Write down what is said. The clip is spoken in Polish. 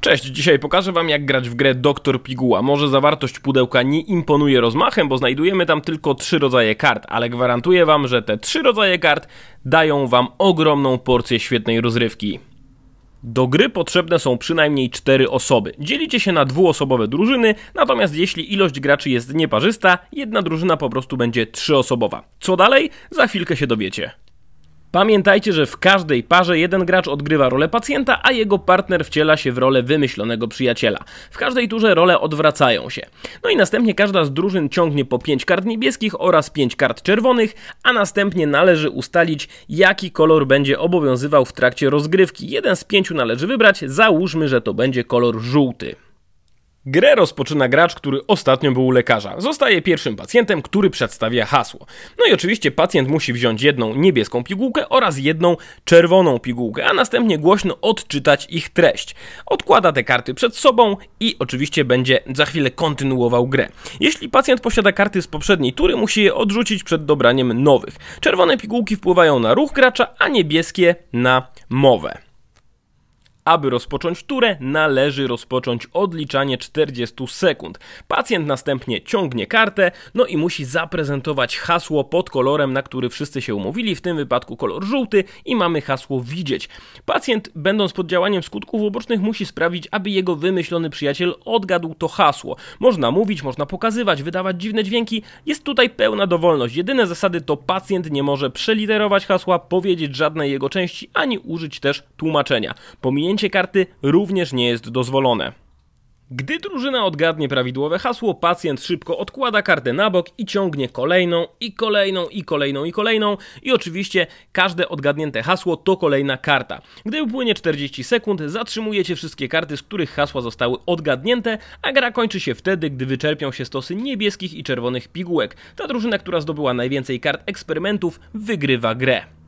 Cześć, dzisiaj pokażę Wam jak grać w grę Doktor Piguła. Może zawartość pudełka nie imponuje rozmachem, bo znajdujemy tam tylko trzy rodzaje kart, ale gwarantuję Wam, że te trzy rodzaje kart dają Wam ogromną porcję świetnej rozrywki. Do gry potrzebne są przynajmniej 4 osoby. Dzielicie się na dwuosobowe drużyny, natomiast jeśli ilość graczy jest nieparzysta, jedna drużyna po prostu będzie trzyosobowa. Co dalej? Za chwilkę się dowiecie. Pamiętajcie, że w każdej parze jeden gracz odgrywa rolę pacjenta, a jego partner wciela się w rolę wymyślonego przyjaciela. W każdej turze role odwracają się. No i następnie każda z drużyn ciągnie po 5 kart niebieskich oraz 5 kart czerwonych, a następnie należy ustalić, jaki kolor będzie obowiązywał w trakcie rozgrywki. Jeden z pięciu należy wybrać, załóżmy, że to będzie kolor żółty. Grę rozpoczyna gracz, który ostatnio był u lekarza. Zostaje pierwszym pacjentem, który przedstawia hasło. No i oczywiście pacjent musi wziąć jedną niebieską pigułkę oraz jedną czerwoną pigułkę, a następnie głośno odczytać ich treść. Odkłada te karty przed sobą i oczywiście będzie za chwilę kontynuował grę. Jeśli pacjent posiada karty z poprzedniej tury, musi je odrzucić przed dobraniem nowych. Czerwone pigułki wpływają na ruch gracza, a niebieskie na mowę. Aby rozpocząć turę, należy rozpocząć odliczanie 40 sekund. Pacjent następnie ciągnie kartę, no i musi zaprezentować hasło pod kolorem, na który wszyscy się umówili, w tym wypadku kolor żółty i mamy hasło widzieć. Pacjent, będąc pod działaniem skutków ubocznych, musi sprawić, aby jego wymyślony przyjaciel odgadł to hasło. Można mówić, można pokazywać, wydawać dziwne dźwięki, jest tutaj pełna dowolność. Jedyne zasady to pacjent nie może przeliterować hasła, powiedzieć żadnej jego części, ani użyć też tłumaczenia. Pominięcie przesunięcie karty również nie jest dozwolone. Gdy drużyna odgadnie prawidłowe hasło, pacjent szybko odkłada kartę na bok i ciągnie kolejną, i kolejną, i kolejną, i kolejną. I oczywiście każde odgadnięte hasło to kolejna karta. Gdy upłynie 40 sekund, zatrzymujecie wszystkie karty, z których hasła zostały odgadnięte, a gra kończy się wtedy, gdy wyczerpią się stosy niebieskich i czerwonych pigułek. Ta drużyna, która zdobyła najwięcej kart eksperymentów, wygrywa grę.